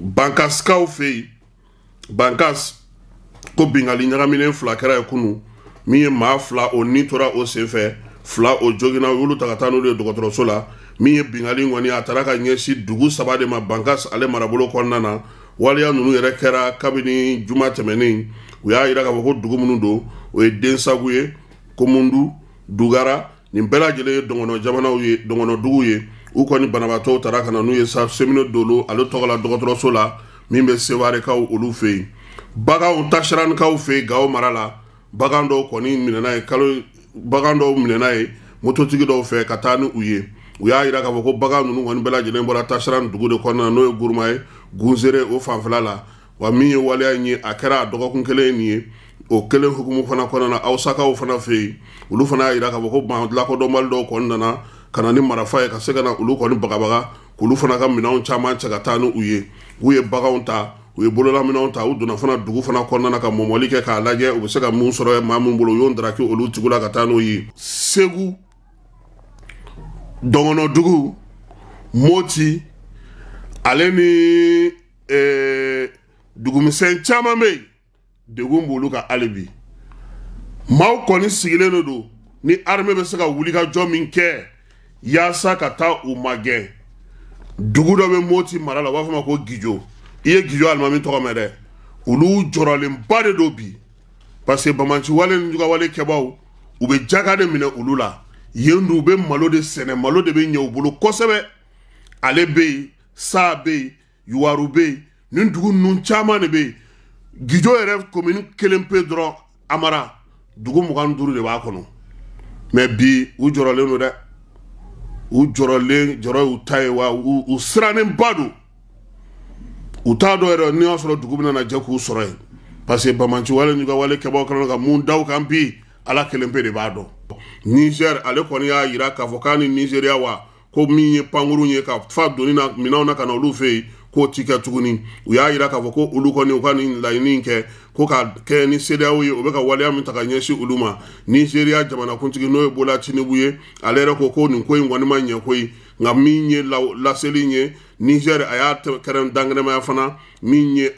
bankaskaw fɛ yen bankas ko bingali ɲagaminen fila kɛra ye kunu min ye maa fila o ni tora o sen fɛ fila o joginna u y'olu ta ka taa n'olu ye dɔgɔtɔrɔso la min ye bingali kɔni a taara ka ɲɛsin dugu saba de ma bankas ale marabolo kɔnɔna na waleya ninnu yɛrɛ kɛra kabini juma tɛmɛnen u y'a yira k'a fɔ ko dugu minnu don o ye densagu ye komundu dugara nin bɛɛ lajɛlen ye dɔngɔnɔ jamanaw ye dɔngɔnɔ duguw ye u kɔni banabaatɔw tara ka na n'u ye sa semino dolo ale tɔgɔla dɔgɔtɔrɔso la min bɛ sewarekaw olu fɛ yen baganw tasiranikaw fɛ yen gawo mara la bagan dɔw kɔni minɛna ye kalo bagan dɔw minɛna ye mototigi dɔw fɛ ka taa ni u ye u y'a yira k'a fɔ ko bagan ninnu kɔni bɛɛ lajɛlen bɔra tasiran dugu de kɔnɔna na n'o ye guruma ye gunzere o fanfɛla la wa min ye waleya in ye a kɛra a dɔgɔkun kelen ye nin ye o kelen hukumu fana kɔnɔna na awsakaw fana fɛ yen olu fana y'a yira k'a fɔ ko ban lakɔdɔnbali dɔw kɔni nana ka na ni marafa ye ka se ka na olu kɔni bagabaga k'olu fana ka minɛnw caman cɛ ka taa ni u ye u ye baganw ta u ye bololaminɛw ta u donna fana dugu fana kɔnɔna ka mɔmɔli kɛ k'a lajɛ u bɛ se ka mun sɔrɔ maa min bolo u y'o daraki olu tigiw la ka taa n'o ye segu dɔngɔnɔdugu moti ale ni eh, dugumisɛn caman bɛ yen degun b'olu kan hali bi maaw kɔni sigilen de don ni arime bɛ se ka wuli ka jɔ min kɛ yaasa ka taa u ma gɛn dugu dɔ bɛ moti mara la u b'a fɔ ma ko gijo i ye gijo alimami tɔgɔ mɛn dɛ olu jɔrɔlenba de don bi parce que bamanci wale ni jugawale kɛbaw u bɛ jaga de minɛ olu la yen dun u bɛ malo de sɛnɛ malo de bɛ ɲɛ u bolo kosɛbɛ ale bɛ yen saa bɛ yen yuwaru bɛ yen nin dugu ninnu caman de bɛ yen gijo yɛrɛ komini kelen pe dɔrɔn amara dugu mugan ni duuru de b'a kɔnɔ mɛ bi u jɔrɔlen don dɛ u jɔrɔlen jɔrɔ y'u ta ye wa u u sirannenba don u t'a dɔ yɛrɛ ni y'a sɔrɔ dugu bɛna na jɛ k'u sɔrɔ yen parce que bamanci wale n'u ka wale kɛbaaw kɛlen ka mun da u kan bi ala kelen pe de b'a dɔn nizɛri ale kɔni y'a yira k'a fɔ k'a ni nizeriya wa ko min ye pankuru ye ka fa donni na minɛnw na ka na olu fɛ yen k'o ti kɛ tuguni u y'a yira k'a fɔ ko olu kɔni u ka nin laɲini kɛ ko ka kɛ ni seereyaw ye o bɛ ka waleya min ta ka ɲɛsin olu ma nizeriya jamanakuntigi n'o ye bola tinibu ye ale yɛrɛ ko ko nin ko in kɔni ma ɲɛ koyi nga min ye laseli ye niger a y'a kɛrɛn dangɛrɛmaya fana min ye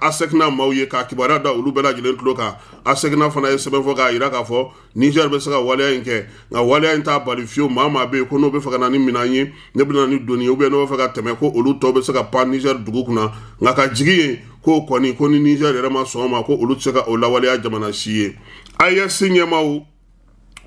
asɛgina maw ye k'a kibaruya da olu bɛɛ lajɛlen tulo kan asɛgina fana ye sɛbɛn fɔ k'a yira k'a fɔ niger bɛ se ka waleya in kɛ nka waleya in t'a bali fiyewu maa maa bɛ yen ko n'o bɛ fɛ ka na ni minan ye ne bɛ na ni doni ye ubiyɛn n'o bɛ fɛ ka tɛmɛ ko olu tɔw bɛ se ka pan niger dugu kunna nka ka jigi ye k'o kɔni ko ni niger yɛrɛ ma sɔn o ma ko olu tɛ se ka o lawaleya jamana si ye ayɛsi ɲɛmaw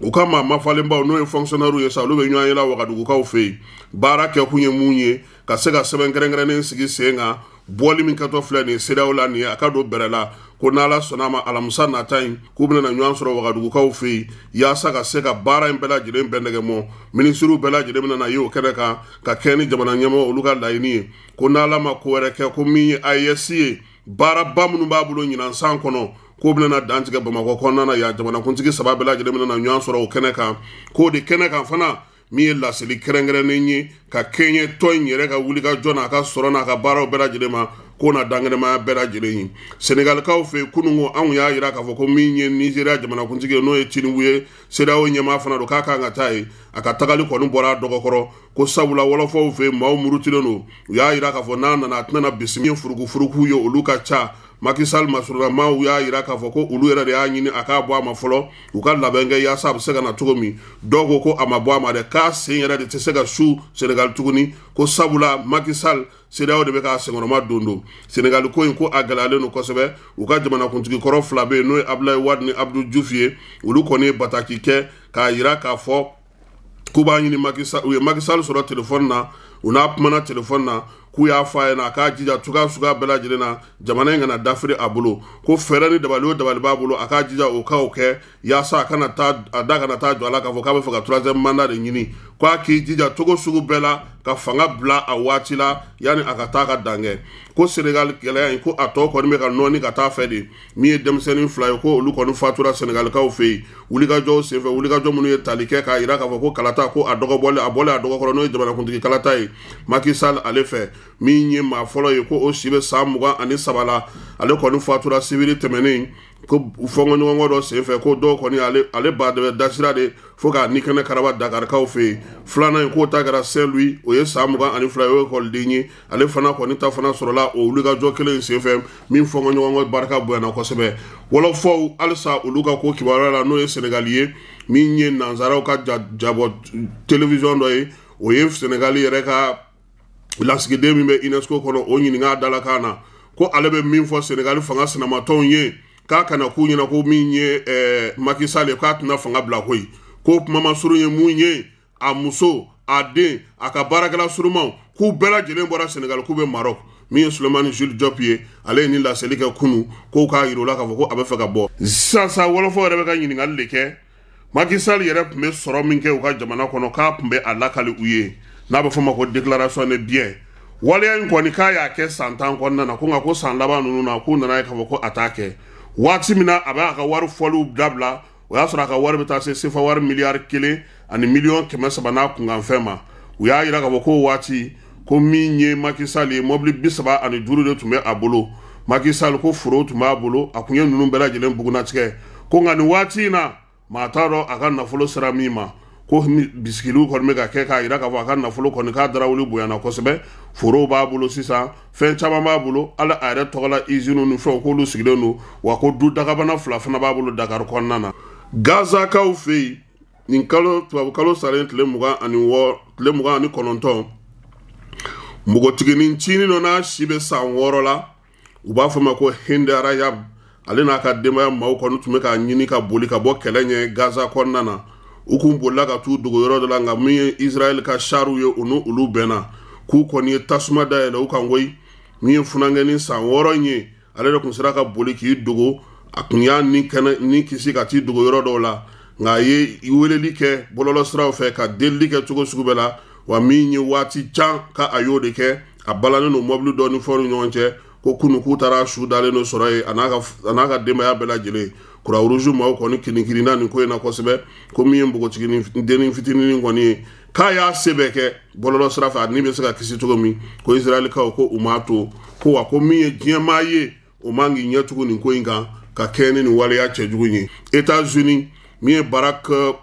u ka maa mafalenbaw n'o ye fonctionnaire ye sa olu be ɲɔgɔn ye la wagadugukaw fɛ yen baara kun ye mun ye ka se ka sɛbɛn kɛrɛnkɛrɛnnen sigi sen kan bɔli min kɛtɔ filɛ nin ye la nin ye a ka don bɛrɛla la ko n'ala sɔnna ma alamusa nata in k'u benana ɲɔgɔn sɔrɔ wagadugukaw fɛ yen yaasa ka se ka baara in bɛɛ lajɛlen bɛɛ nɛgɛmɔ minisiriw bɛɛ benana ye o kɛnɛ kan ka kɛ ni jamana ɲɛmɔgɔ olu ka layini ye ko n'ala ma ko wɛrɛ kɛ ko min ye ayɛsi ye baaraba minnu b'a bolo ɲinan san kɔnɔ ko benana dan tigɛ bamakɔ kɔnɔna na yan jamanakuntigi saba bɛɛ lajɛlen benana ɲɔgɔn sɔrɔ o kɛnɛ kan k'o de kɛnɛ kan fana min ye laseli kɛrɛnkɛrɛnnen ye ka kɛɲɛ tɔn in yɛrɛ ka wuli ka jɔ n'a ka sɔrɔ n'a ka baaraw bɛɛ lajɛlen ma ko na dangɛnɛmaya bɛɛ lajɛlen ye senegalikaw fɛ yen kununko anw y'a yira k'a fɔ ko min ye nizeriya jamanakuntigi ye n'o ye tinubu ye seereyaw ɲɛmaa fana don k'a kan ka taa ye a ka tagali kɔni bɔra a dɔgɔkɔrɔ ko sabula wɔlɔfɔw fɛ yen maaw murutilen don u y'a yira k'a fɔ n'a nana a tɛnana bisimi ye furugufurugu ye olu ka ca Makisal masurda ma ou ya Irak afo ko, ulu e rade a njine akabwa ma folo, ukad labenge ya sab segana tukomi, doko ko amabwa ma dekasi enye rade tesega sou Senegal tukoni, ko sab ou la Makisal sede ou debe ka asengonoma dondo. Senegal ko inko agel ale nou kosebe, ukad jimana konti ki koron flabe, nou e ablay wadne Abdou Joufie, ulu kone batakike, ka Irak afo, kuba njine Makisal, ou e Makisal sura telefon na, u n'a kumana telefɔni na k'u y'a fɔ a ɲɛna a k'a jija cogoya suguya bɛɛ lajɛlen na jamana in kana dafiri a bolo ko fɛɛrɛ ni dabali o dabali b'a bolo a k'a jija o ka o kɛ yaasa a kana taa a da kana taa jɔ a la k'a fɔ k'a bɛ fɛ ka troisième mandat de ɲini k'a k'i jija cogo sugu bɛɛ la ka fanga bila a waati la yanni a ka taa ka dan kɛ ko senegal gɛlɛya in ko a tɔ kɔni bɛ ka nɔɔni ka taa fɛ de min ye denmisɛnnin fila ye ko olu kɔni fatura senegalikaw fɛ yen wulikajɔw senfɛ wulikajɔ minnu ye tali kɛ k'a jira k'a fɔ ko kalata ko a dɔgɔbɔlen a bɔlen a dɔgɔkɔrɔ n'o ye jamanakuntigi kalata ye Macky Sall ale fɛ min ye maa fɔlɔ ye ko o si bɛ san mugan ani saba la ale kɔni fatura sibiri tɛmɛnen ko fɔnkɔɲɔgɔnkɔ dɔ senfɛ ko dɔw kɔni ale ale ba dɛmɛ dasira de fo k'a ni kɛnɛ karaba dakarikaw fɛ yen filanan in k'o ta kɛra saint louis o ye san mugan ani fila ye o ye ekɔliden ye ale fana kɔni ta fana sɔrɔla o wulikajɔ kelen in senfɛ min fɔnkɔɲɔgɔnkɔ barika bonyana kosɛbɛ wɔlɔfɔw halisa olu ka ko kibaruya la n'o ye senegali ye min ye nansaraw ka jabɔ telewisiyɔn dɔ ye o ye senegali yɛrɛ ka lasigiden min bɛ unesco kɔnɔ o ɲininga dala kan na ko ale bɛ min fɔ senegali fanga sinamatɔnw ye k'a kana k'u ɲɛna ko min ye eh, makisale k'a tɛna fanga bila koyi ko kuma suru ye mun ye a muso a den a ka baarakɛla surumaw k'u bɛɛ lajɛlen bɔra senegal k'u bɛ marɔk min ye sulemani jule jɔp ye ale ye ni laseli kɛ kunu k'u k'a yir'u la k'a fɔ ko a bɛ fɛ ka bɔ sisan sa wɔlɔfɔw yɛrɛ bɛ ka ɲininkali le kɛ makisal yɛrɛ tun be sɔrɔ min kɛ u ka jamana kɔnɔ k'a tun be a lakali u ye n'a be fɔ o ma ko déclaration de waleya kɔni k'a y'a kɛ san tan kɔnɔna na ko nka ko san laban ninnu na k'u nana ye k'a fɔ ko a t'a kɛ waati min na a b'a ka wari fɔliw dabila o y'a sɔrɔ a ka wari be taa se sefa wari miliyari kelen ani miliyɔn kɛmɛ saba n'a kunkanfɛn ma u y'a yira k'a fɔ k'o waati ko min ye makisal ye mɔbili bi ani duuru de tun bɛ a bolo makisal ko foro tun b'a bolo a tun ye ninnu bɛɛ lajɛlen bugunnatigɛ ko nka waati na maa t'a dɔn a ka nafolo sera min ma ko bisikiliw kɔni bɛ ka kɛ k'a yira k'a fɔ a ka nafolo kɔni k'a darawuli bonyana kosɛbɛ forow b'a bolo sisan fɛn caman b'a bolo hali a yɛrɛ tɔgɔla iziniw ni fɛnw k'olu sigilen don wa ko du dagabana fila fana b'a bolo dakari kɔnɔna na gazakaw fɛ yen nin kalo tubabukalo salen tile mugan ani wɔɔrɔ tile mugan ani kɔnɔntɔn npogotiginin cinin dɔ n'a si bɛ san wɔɔrɔ la u b'a fɔ a ma ko hindarayab ale n'a ka denbaya maaw kɔni tun bɛ k'a ɲini ka boli ka bɔ kɛlɛ ɲɛ gaza kɔnɔna na u kun bolila ka t'u dogo yɔrɔ dɔ la nka min ye israɛl ka shariw ye u ni olu bɛnna k'u kɔni ye tasuma dayɛlɛ u kan koyi min ye funankɛni san wɔɔrɔ in ye ale de tun sera ka boli k'i dogo a tun y'a ni kɛnɛ ni kisi ka t'i dogo yɔrɔ dɔw la nka a ye weleli kɛ bɔlɔlɔsiraw fɛ ka delili kɛ cogo sugu bɛɛ la wa min ye waati jan ka a y'o de kɛ a balannen don mɔbili dɔ ni fɛnw ni ɲɔgɔn cɛ ko kunu k'u taara su dalen dɔ sɔrɔ yen a n'a ka denbaya bɛɛ lajɛlen kurawuruzu maaw kɔni kinikirinna nin ko in na kosɛbɛ ko min ye npogotigini dennin fitinin kɔni ye k'a y'a se bɛɛ kɛ bɔlɔlɔ sira fɛ a ni bɛ se ka kisi cogo min ko israelikaw ko u m'a to ko wa ko min ye diɲɛmaa ye o man k'i ɲɛ tugu nin ko in kan ka kɛɲɛ ni nin waleya cɛjugu ye etats-unis min ye barak ɛɛ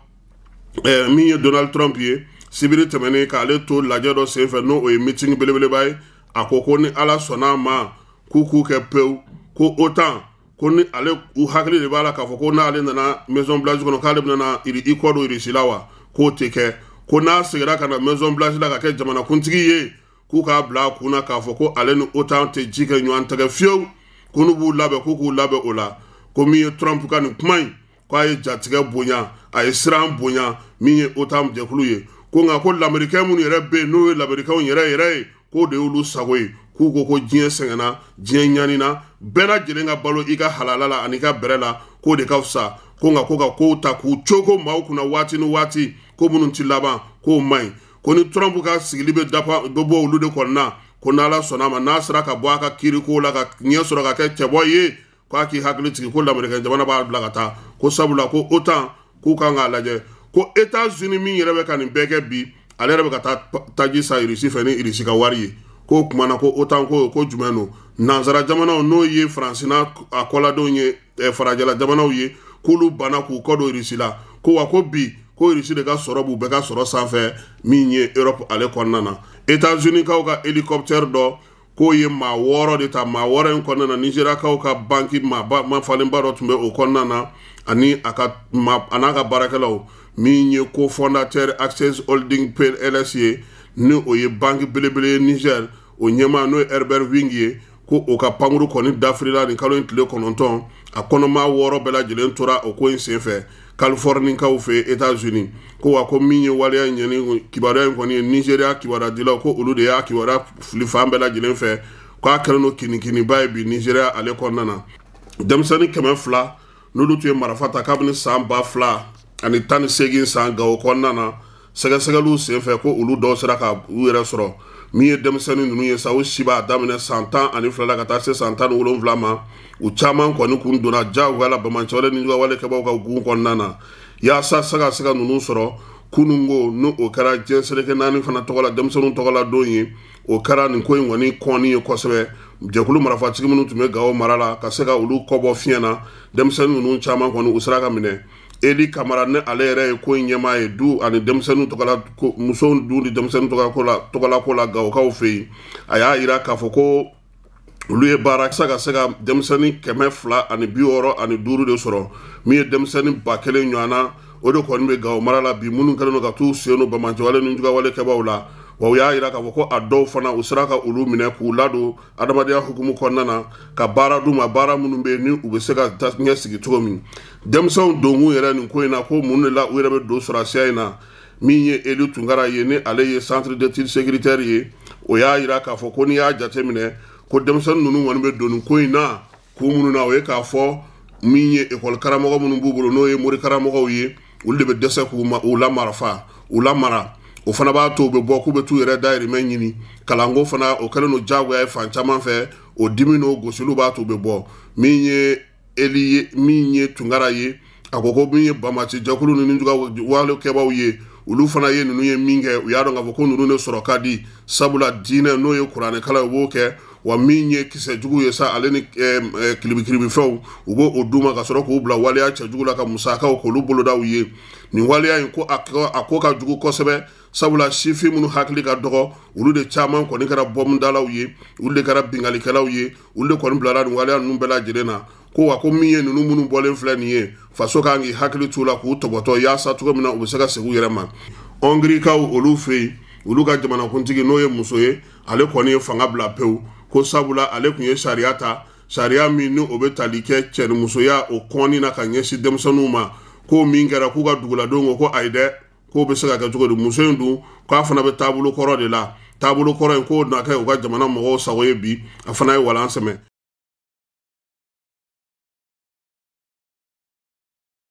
eh, min ye donald trump ye sibiri tɛmɛnen k'ale to lajɛ dɔ senfɛ n'o ye meeting belebeleba ye a ko ko ni ala sɔnn'a ma k'u k'u kɛ pewu ko otan ko ni ale u hakili de b'a la k'a fɔ ko n'ale nana maison blanche kɔnɔ k'ale bɛna i kɔ don irisi la wa k'o tɛ kɛ ko n'a seginna ka na maison blanche la ka kɛ jamanakuntigi ye k'u k'a bila a kun na k'a fɔ ko ale ni otan tɛ ji kɛ ɲɔgɔn tɛgɛ fiyewu ko n'u b'u labɛn k'u k'u labɛn o la ko min ye trump ka nin kuma in k'a ye jatigɛ bonya a ye siran bonya min ye otan jɛkulu ye ko nka ko lamerikɛn minnu yɛrɛ bɛ yen n'o ye lamerikɛnw yɛrɛ yɛrɛ ye k'o de y'olu sago ye k'u ko ko diɲɛ sɛgɛnna diɲɛ ɲanina bɛɛ lajɛlen ka balo i ka halala la ani i ka bɛrɛ la k'o de ka fisa ko nka ko ka kow ta k'u cogo maaw kunna waati ni waati ko minnu ti laban k'o man ɲi ko ni trump ka sigili bɛ dafa bɛ bɔ olu de kɔnɔna ko n'ala sɔnna a ma n'a sera ka bɔ a ka kiiriko la ka ɲɛ sɔrɔ ka kɛ cɛbɔ ye k'a k'i hakili sigi ko lamerikɛn jamana b'a bila ka taa ko sabula ko otan k'u kan k'a lajɛ ko etats-unis min yɛrɛ bɛ ka nin bɛɛ kɛ bi ale yɛrɛ bɛ ka taa taji san irisi fɛ ni irisi ka wari ye k'o kumana ko otan ko ko jumɛn no nansara jamanaw n'o ye faransi n'a a kɔladenw ye ɛ farajɛla jamanaw ye k'olu banna k'u kɔ don irisi la ko wa ko bi ko irisi de ka sɔrɔ b'u bɛɛ ka sɔrɔ sanfɛ min ye erɔpu ale kɔnɔna na etats ka helicoptère dɔ k'o ye maa wɔɔrɔ de ta maa wɔɔrɔ in kɔnɔna na nizeriyakaw ka banki maaba mafalenba dɔ tun bɛ o kɔnɔna na ani a ka ma a n'a ka baarakɛlaw min ye ko fondateur access holding plc ye ni o ye banki belebele ye niger o ɲɛma n'o ye herbert wing ye ko o ka pankuru kɔni dafirila nin kalo in tile kɔnɔntɔn a kɔnɔma wɔɔrɔ bɛɛ lajɛlen tora o ko in sen fɛ fɛ etats-unis ko wa ko min ye waleya ɲɛni kibaruya in kɔni ye nigeriya kibaruyadilaw ko olu de y'a kibaruya fili fan bɛɛ lajɛlen fɛ k'a kɛlen don kinikiniba ye bi nigeriya ale kɔnɔna na denmisɛnnin kɛmɛ fila n'olu tun ye marafa ta kabini san ba fila ani tan ni seegin san gawo kɔnɔna na sɛgɛsɛgɛliw senfɛ ko olu dɔw sera ka u yɛrɛ sɔrɔ min ye denmisɛnnin ninnu ye sa o si b'a daminɛ san tan ani fila la ka taa se san tan ni wolonwula ma u caman kɔni kun donna jagoya la bamancɛ wale ni wawalekɛbaw ka gun kɔnɔna na yaasa sɛgɛsɛgɛ ninnu sɔrɔ kunungo n'o o kɛra jɛnsɛrɛkɛ naani fana tɔgɔ la denmisɛnninw tɔgɔ la don ye o kɛra nin ko in kɔni kɔni ye kosɛbɛ jɛkulu marafatigi minnu tun bɛ gawo mara la ka se ka olu kɔbɔ fiɲɛ na denmisɛnnin ninnu caman kɔni u sera ka minɛ eli kamara ni ale yɛrɛ ye ko in ye du ani denmisɛnninw tɔgɔla ko musow du ni denmisɛnninw tɔgɔla la tɔgɔla ko la gawokaw fɛ yen a y'a yira k'a fɔ ko olu ye baara se ka se ka denmisɛnnin kɛmɛ fila ani bi wɔɔrɔ ani duuru de sɔrɔ min ye denmisɛnnin ba kelen ɲɔgɔn na o de kɔni bɛ gawo mara la bi minnu kɛlen don ka t'u sen don bamacɛwale ni jugawale kɛbaaw la wa u y'a yira k'a fɔ ko a dɔw fana u sera ka olu minɛ k'u ladon adamadenya hukumu kɔnɔna na ka baara d'u ma baara minnu bɛ yen ni u bɛ se ka ɲɛ sigi cogo min denmisɛnw donkun yɛrɛ nin ko in na ko mun de la u yɛrɛ bɛ don sɔrɔsiya in na min ye eli tunkara ye ni ale ye centre d'étude sécuritaire ye o y'a yira k'a fɔ ko n'i y'a jateminɛ ko denmisɛnnin ninnu kɔni bɛ don nin ko in na kun minnu na o ye k'a fɔ min ye ekɔli karamɔgɔ minnu b'u bolo n'o ye mori karamɔgɔw ye olu de bɛ dɛsɛ k'u ma lamarafa u lamara. o fana b'a to u bɛ bɔ k'u bɛ t'u yɛrɛ dayirimɛ ɲini kalanko fana o kɛlen no diyagoya ye fan caman fɛ o dimi n'o gosiliw b'a to u bɛ bɔ min ye eli ye min ye tunkara ye a ko ko min ye bamati jɛkulu ninnu ka walekɛbaw ye olu fana ye ninnu ye min kɛ u y'a dɔn k'a fɔ ko ninnu de sɔrɔ ka di sabula diinɛ n'o ye kuranɛkala u b'o kɛ wa min ye jugu ye sa ale ni kiribikiribifɛnw u b'o o d'u ma ka sɔrɔ k'u bila waleya cɛjugu la ka musakaw k'olu bolodaw ye nin waleya in ko a ko ka jugu kosɛbɛ sabula sifin minnu hakili ka dɔgɔ olu de caman kɔni kɛra bɔmudalaw ye olu de kɛra bingalikɛlaw ye olu de kɔni bilala nin waleya ninnu bɛɛ lajɛlen na ko wa ko min ye ninnu minnu bɔlen filɛ nin ye faso kan k'i hakili t'u la k'u tɔbɔtɔ yaasa cogo min na u bɛ se ka segin u yɛrɛ ma hɔngirikaw olu fɛ yen olu ka jamanakuntigi n'o ye muso ye ale kɔni ye fanga bila pewu ko sabula ale tun ye sariya ta sariya min ni o bɛ tali kɛ cɛnimusoya o kɔni na ka ɲɛsin denmisɛnninw ma k'o min kɛra k'u ka duguladenw ko ko ayi dɛ k'o bɛ se ka kɛ cogo di muso in dun k'a fana bɛ taabolo kɔrɔ de la taabolo kɔrɔ in k'o na kɛ u ka jamana mɔgɔw sago ye bi a fana ye walan sɛmɛ